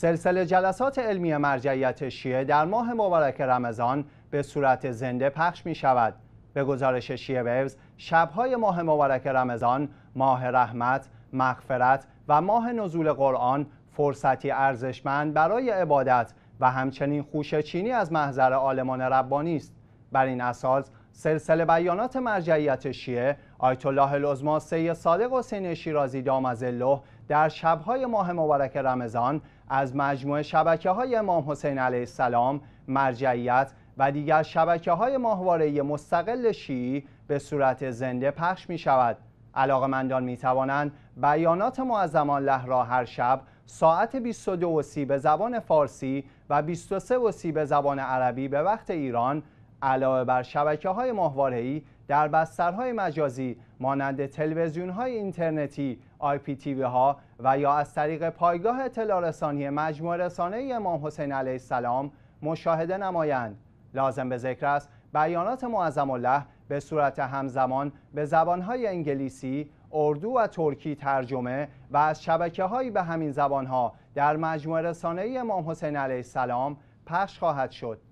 سلسله جلسات علمی مرجعیت شیعه در ماه مبارک رمضان به صورت زنده پخش می شود. به گزارش شیعه ویوز شبهای ماه مبارک رمضان، ماه رحمت، مغفرت و ماه نزول قرآن فرصتی ارزشمند برای عبادت و همچنین خوش چینی از محضر آلمان ربانی است. بر این اساس سلسله بیانات مرجعیت شیعه آیت الله العظما سید صادق حسین شیرازی از الله در شبهای ماه مبارک رمضان از مجموعه شبکه های امام حسین علیه السلام مرجعیت و دیگر شبکه های ماهواره مستقل شیعی به صورت زنده پخش می شود مندان می توانند بیانات معظمان له را هر شب ساعت 22 و به زبان فارسی و 23 و به زبان عربی به وقت ایران علاوه بر شبکه های ای در بسترهای مجازی مانند تلویزیون های اینترنتی آی پی ها و یا از طریق پایگاه اطلاع رسانی مجموعه رسانه امام حسین علیه السلام مشاهده نمایند لازم به ذکر است بیانات معظم الله به صورت همزمان به زبانهای انگلیسی، اردو و ترکی ترجمه و از شبکه هایی به همین زبانها در مجموعه رسانه امام حسین علیه السلام پخش خواهد شد.